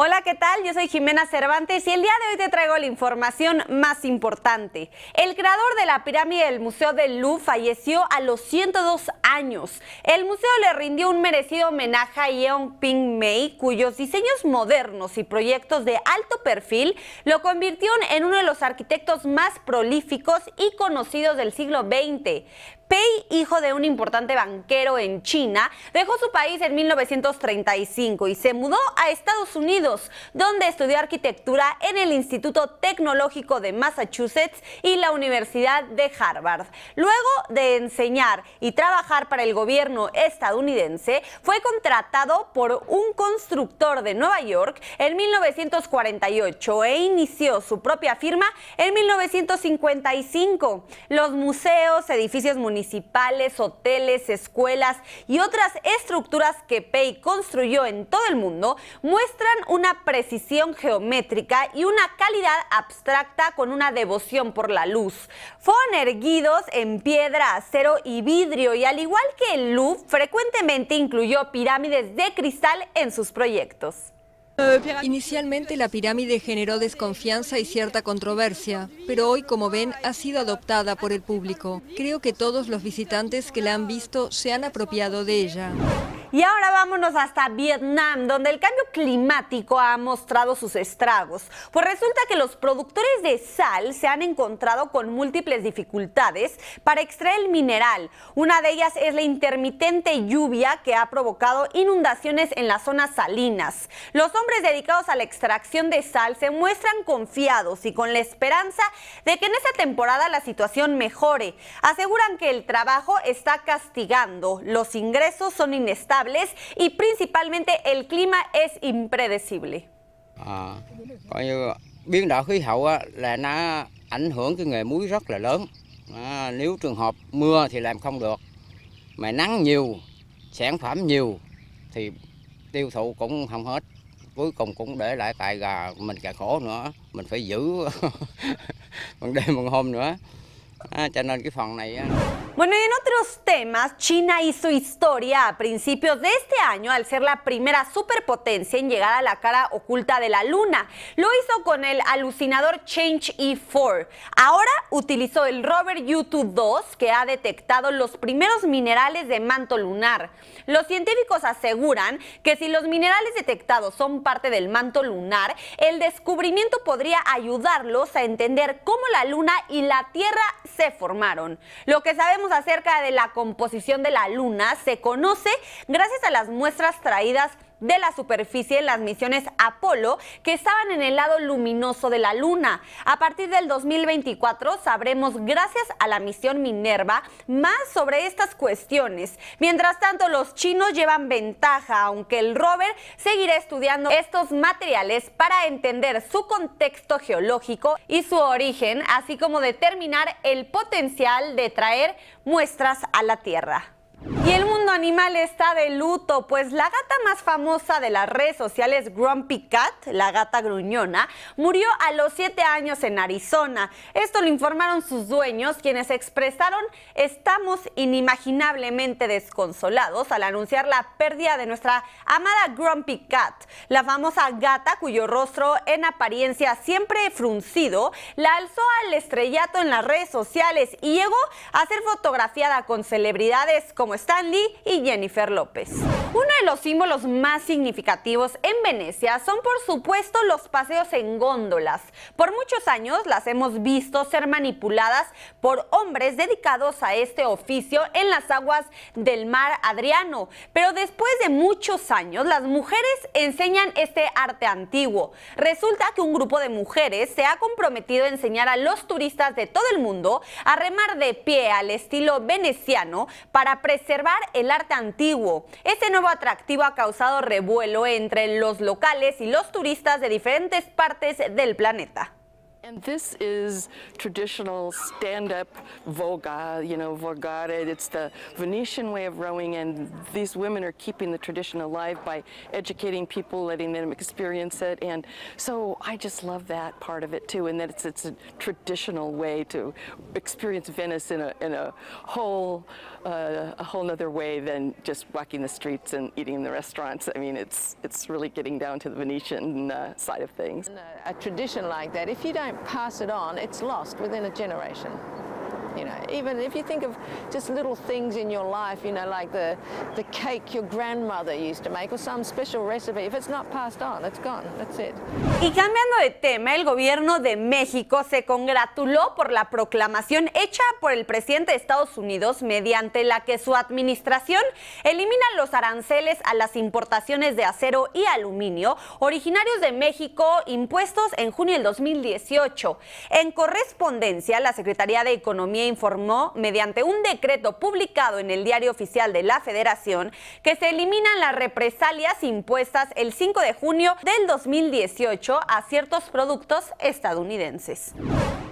Hola, ¿qué tal? Yo soy Jimena Cervantes y el día de hoy te traigo la información más importante. El creador de la pirámide del Museo del Lu falleció a los 102 años. El museo le rindió un merecido homenaje a Yeong Ping Mei, cuyos diseños modernos y proyectos de alto perfil lo convirtieron en uno de los arquitectos más prolíficos y conocidos del siglo XX. Pei, hijo de un importante banquero en China, dejó su país en 1935 y se mudó a Estados Unidos donde estudió arquitectura en el Instituto Tecnológico de Massachusetts y la Universidad de Harvard. Luego de enseñar y trabajar para el gobierno estadounidense, fue contratado por un constructor de Nueva York en 1948 e inició su propia firma en 1955. Los museos, edificios municipales, hoteles, escuelas y otras estructuras que Pei construyó en todo el mundo muestran un una precisión geométrica y una calidad abstracta con una devoción por la luz. Fueron erguidos en piedra, acero y vidrio y al igual que el Louvre, frecuentemente incluyó pirámides de cristal en sus proyectos. Inicialmente la pirámide generó desconfianza y cierta controversia, pero hoy, como ven, ha sido adoptada por el público. Creo que todos los visitantes que la han visto se han apropiado de ella. Y ahora vámonos hasta Vietnam, donde el cambio climático ha mostrado sus estragos. Pues resulta que los productores de sal se han encontrado con múltiples dificultades para extraer el mineral. Una de ellas es la intermitente lluvia que ha provocado inundaciones en las zonas salinas. Los hombres dedicados a la extracción de sal se muestran confiados y con la esperanza de que en esta temporada la situación mejore. Aseguran que el trabajo está castigando, los ingresos son inestables inestables y principalmente el clima es impredecible. À, coi như biến đổi khí hậu á là nó ảnh hưởng cái nghề muối rất là lớn. À, nếu trường hợp mưa thì làm không được, mà nắng nhiều, sản phẩm nhiều thì tiêu thụ cũng không hết cuối cùng cũng để lại tại gà mình càng khổ nữa mình phải giữ bằng đêm bằng hôm nữa à, cho nên cái phần này á... Bueno, y en otros temas, China hizo historia a principios de este año al ser la primera superpotencia en llegar a la cara oculta de la Luna. Lo hizo con el alucinador Change E4. Ahora utilizó el rover U2-2 que ha detectado los primeros minerales de manto lunar. Los científicos aseguran que si los minerales detectados son parte del manto lunar, el descubrimiento podría ayudarlos a entender cómo la Luna y la Tierra se formaron. Lo que sabemos acerca de la composición de la Luna se conoce gracias a las muestras traídas de la superficie en las misiones Apolo que estaban en el lado luminoso de la Luna. A partir del 2024 sabremos gracias a la misión Minerva más sobre estas cuestiones. Mientras tanto, los chinos llevan ventaja, aunque el rover seguirá estudiando estos materiales para entender su contexto geológico y su origen, así como determinar el potencial de traer muestras a la Tierra animal está de luto, pues la gata más famosa de las redes sociales, Grumpy Cat, la gata gruñona, murió a los siete años en Arizona. Esto lo informaron sus dueños, quienes expresaron, estamos inimaginablemente desconsolados al anunciar la pérdida de nuestra amada Grumpy Cat, la famosa gata cuyo rostro en apariencia siempre fruncido, la alzó al estrellato en las redes sociales y llegó a ser fotografiada con celebridades como Stanley y Jennifer López. Uno de los símbolos más significativos en Venecia son por supuesto los paseos en góndolas. Por muchos años las hemos visto ser manipuladas por hombres dedicados a este oficio en las aguas del mar Adriano, pero después de muchos años las mujeres enseñan este arte antiguo. Resulta que un grupo de mujeres se ha comprometido a enseñar a los turistas de todo el mundo a remar de pie al estilo veneciano para preservar el arte arte antiguo. Este nuevo atractivo ha causado revuelo entre los locales y los turistas de diferentes partes del planeta. And this is traditional stand-up voga, you know, volgare. It's the Venetian way of rowing, and these women are keeping the tradition alive by educating people, letting them experience it. And so I just love that part of it too, and that it's, it's a traditional way to experience Venice in a, in a whole uh, a whole other way than just walking the streets and eating in the restaurants. I mean, it's, it's really getting down to the Venetian uh, side of things. A, a tradition like that, if you don't pass it on, it's lost within a generation. cake Y cambiando de tema, el gobierno de México se congratuló por la proclamación hecha por el presidente de Estados Unidos mediante la que su administración elimina los aranceles a las importaciones de acero y aluminio originarios de México impuestos en junio del 2018. En correspondencia, la Secretaría de Economía informó mediante un decreto publicado en el Diario Oficial de la Federación que se eliminan las represalias impuestas el 5 de junio del 2018 a ciertos productos estadounidenses.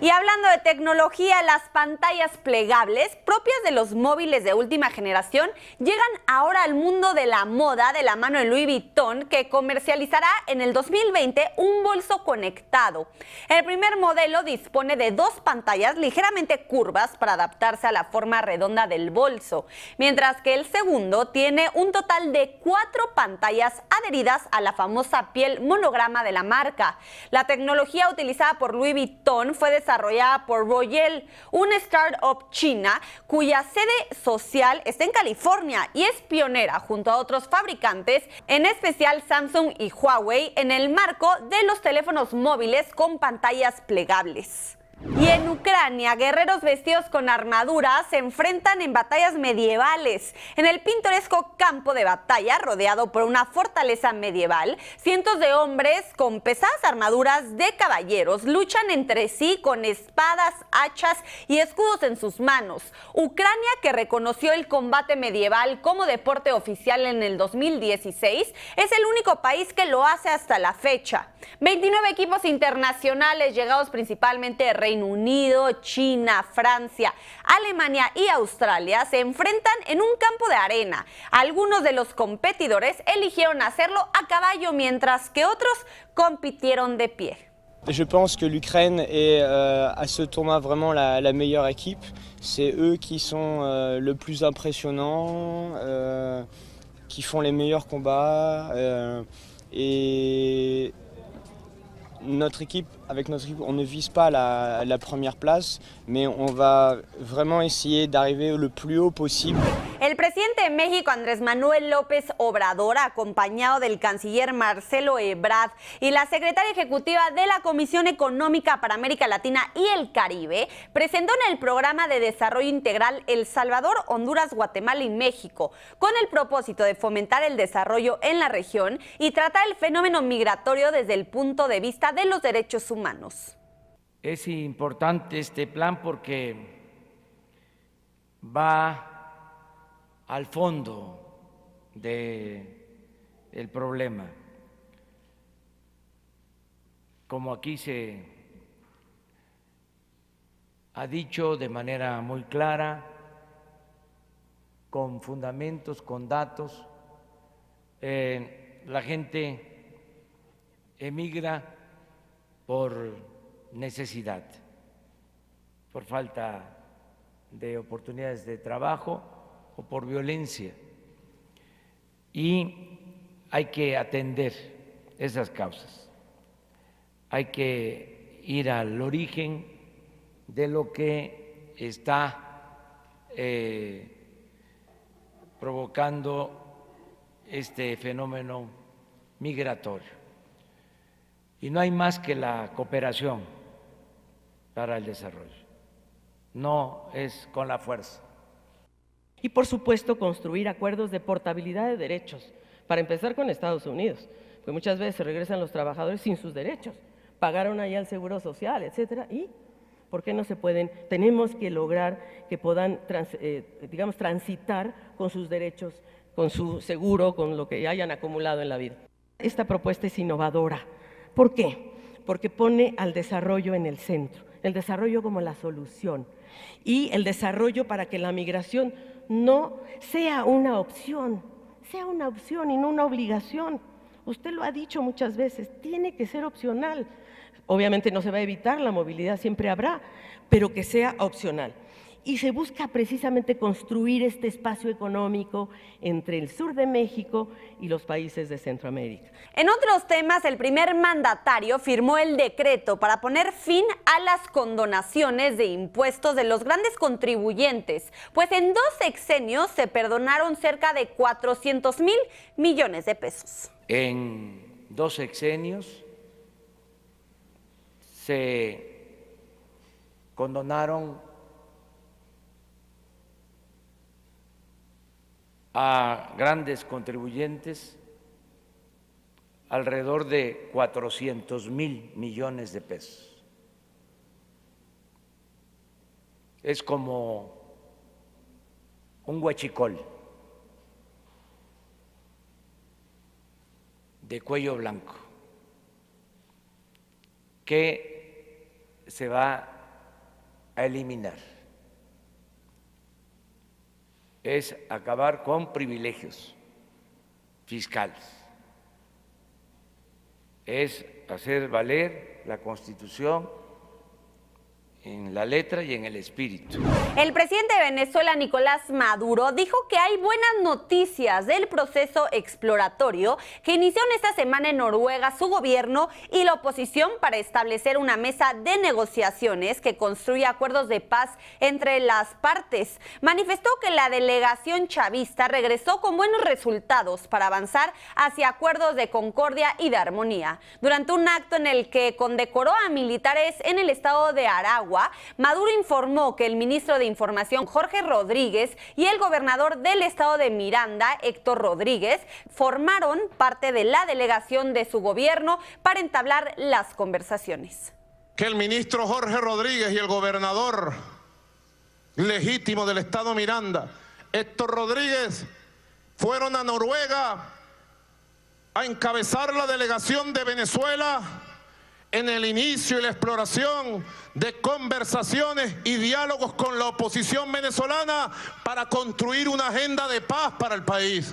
Y hablando de tecnología, las pantallas plegables propias de los móviles de última generación llegan ahora al mundo de la moda de la mano de Louis Vuitton que comercializará en el 2020 un bolso conectado. El primer modelo dispone de dos pantallas ligeramente curvas para adaptarse a la forma redonda del bolso, mientras que el segundo tiene un total de cuatro pantallas adheridas a la famosa piel monograma de la marca. La tecnología utilizada por Louis Vuitton fue desarrollada por Royal, una startup china cuya sede social está en California y es pionera junto a otros fabricantes, en especial Samsung y Huawei, en el marco de los teléfonos móviles con pantallas plegables. Y en Ucrania, guerreros vestidos con armaduras se enfrentan en batallas medievales. En el pintoresco campo de batalla, rodeado por una fortaleza medieval, cientos de hombres con pesadas armaduras de caballeros luchan entre sí con espadas, hachas y escudos en sus manos. Ucrania, que reconoció el combate medieval como deporte oficial en el 2016, es el único país que lo hace hasta la fecha. 29 equipos internacionales llegados principalmente de Reino Unido, China, Francia, Alemania y Australia se enfrentan en un campo de arena. Algunos de los competidores eligieron hacerlo a caballo mientras que otros compitieron de pie. Je pense que l'Ukraine est euh, à ce tournoi vraiment la, la meilleure équipe. C'est eux qui sont euh, le plus impressionnants, euh, qui font les meilleurs combats. Euh, et notre équipe, avec notre équipe, on ne vise pas la, la première place, mais on va vraiment essayer d'arriver le plus haut possible. El presidente de México, Andrés Manuel López Obrador, acompañado del canciller Marcelo Ebrard y la secretaria ejecutiva de la Comisión Económica para América Latina y el Caribe, presentó en el programa de desarrollo integral El Salvador, Honduras, Guatemala y México, con el propósito de fomentar el desarrollo en la región y tratar el fenómeno migratorio desde el punto de vista de los derechos humanos. Es importante este plan porque va al fondo del problema, como aquí se ha dicho de manera muy clara, con fundamentos, con datos, eh, la gente emigra por necesidad, por falta de oportunidades de trabajo o por violencia. Y hay que atender esas causas. Hay que ir al origen de lo que está eh, provocando este fenómeno migratorio. Y no hay más que la cooperación para el desarrollo. No es con la fuerza. Y por supuesto construir acuerdos de portabilidad de derechos, para empezar con Estados Unidos, porque muchas veces regresan los trabajadores sin sus derechos, pagaron allá el seguro social, etcétera, y ¿por qué no se pueden? Tenemos que lograr que puedan, eh, digamos, transitar con sus derechos, con su seguro, con lo que hayan acumulado en la vida. Esta propuesta es innovadora. ¿Por qué? Porque pone al desarrollo en el centro, el desarrollo como la solución y el desarrollo para que la migración no sea una opción, sea una opción y no una obligación. Usted lo ha dicho muchas veces, tiene que ser opcional. Obviamente no se va a evitar, la movilidad siempre habrá, pero que sea opcional y se busca precisamente construir este espacio económico entre el sur de México y los países de Centroamérica. En otros temas, el primer mandatario firmó el decreto para poner fin a las condonaciones de impuestos de los grandes contribuyentes, pues en dos sexenios se perdonaron cerca de 400 mil millones de pesos. En dos sexenios se condonaron a grandes contribuyentes alrededor de 400 mil millones de pesos. Es como un huachicol de cuello blanco que se va a eliminar es acabar con privilegios fiscales, es hacer valer la Constitución en la letra y en el espíritu. El presidente de Venezuela, Nicolás Maduro, dijo que hay buenas noticias del proceso exploratorio que inició en esta semana en Noruega su gobierno y la oposición para establecer una mesa de negociaciones que construya acuerdos de paz entre las partes. Manifestó que la delegación chavista regresó con buenos resultados para avanzar hacia acuerdos de concordia y de armonía. Durante un acto en el que condecoró a militares en el estado de Aragua, Maduro informó que el ministro de Información Jorge Rodríguez y el gobernador del estado de Miranda, Héctor Rodríguez, formaron parte de la delegación de su gobierno para entablar las conversaciones. Que el ministro Jorge Rodríguez y el gobernador legítimo del estado Miranda, Héctor Rodríguez, fueron a Noruega a encabezar la delegación de Venezuela en el inicio y la exploración de conversaciones y diálogos con la oposición venezolana para construir una agenda de paz para el país.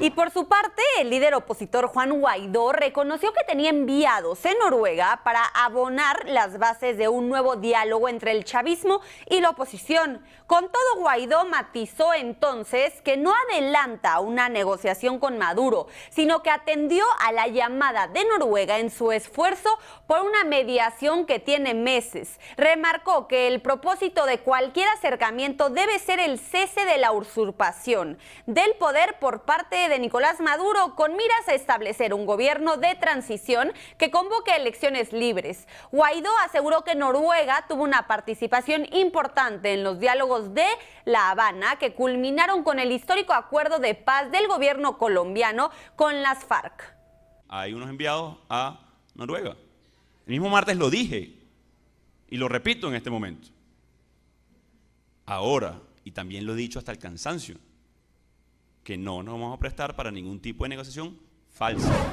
Y por su parte, el líder opositor Juan Guaidó reconoció que tenía enviados en Noruega para abonar las bases de un nuevo diálogo entre el chavismo y la oposición. Con todo, Guaidó matizó entonces que no adelanta una negociación con Maduro, sino que atendió a la llamada de Noruega en su esfuerzo por una mediación que tiene meses remarcó que el propósito de cualquier acercamiento debe ser el cese de la usurpación del poder por parte de Nicolás Maduro con miras a establecer un gobierno de transición que convoque elecciones libres. Guaidó aseguró que Noruega tuvo una participación importante en los diálogos de La Habana que culminaron con el histórico acuerdo de paz del gobierno colombiano con las FARC. Hay unos enviados a Noruega. El mismo martes lo dije, y lo repito en este momento. Ahora, y también lo he dicho hasta el cansancio, que no nos vamos a prestar para ningún tipo de negociación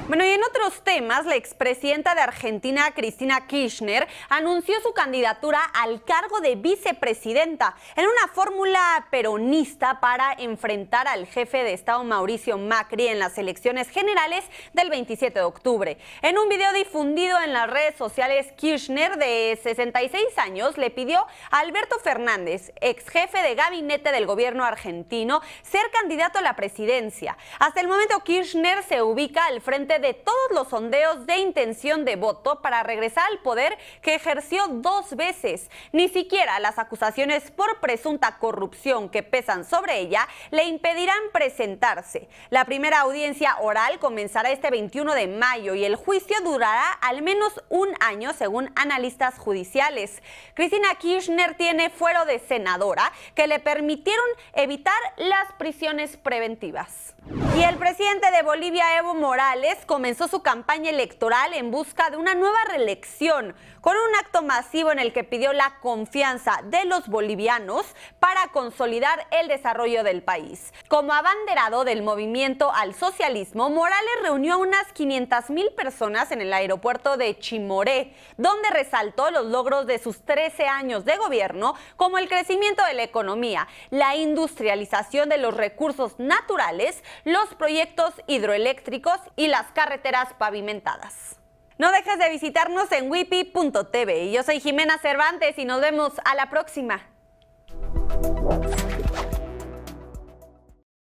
bueno, y en otros temas, la expresidenta de Argentina, Cristina Kirchner, anunció su candidatura al cargo de vicepresidenta en una fórmula peronista para enfrentar al jefe de Estado Mauricio Macri en las elecciones generales del 27 de octubre. En un video difundido en las redes sociales, Kirchner, de 66 años, le pidió a Alberto Fernández, ex jefe de gabinete del gobierno argentino, ser candidato a la presidencia. Hasta el momento, Kirchner se ubica al frente de todos los sondeos de intención de voto para regresar al poder que ejerció dos veces. Ni siquiera las acusaciones por presunta corrupción que pesan sobre ella le impedirán presentarse. La primera audiencia oral comenzará este 21 de mayo y el juicio durará al menos un año según analistas judiciales. Cristina Kirchner tiene fuero de senadora que le permitieron evitar las prisiones preventivas. Y el presidente de Bolivia, Evo Morales comenzó su campaña electoral en busca de una nueva reelección con un acto masivo en el que pidió la confianza de los bolivianos para consolidar el desarrollo del país. Como abanderado del movimiento al socialismo, Morales reunió a unas 500 mil personas en el aeropuerto de Chimoré, donde resaltó los logros de sus 13 años de gobierno, como el crecimiento de la economía, la industrialización de los recursos naturales, los proyectos hidroeléctricos y las carreteras pavimentadas. No dejes de visitarnos en wipi.tv. Y yo soy Jimena Cervantes y nos vemos a la próxima.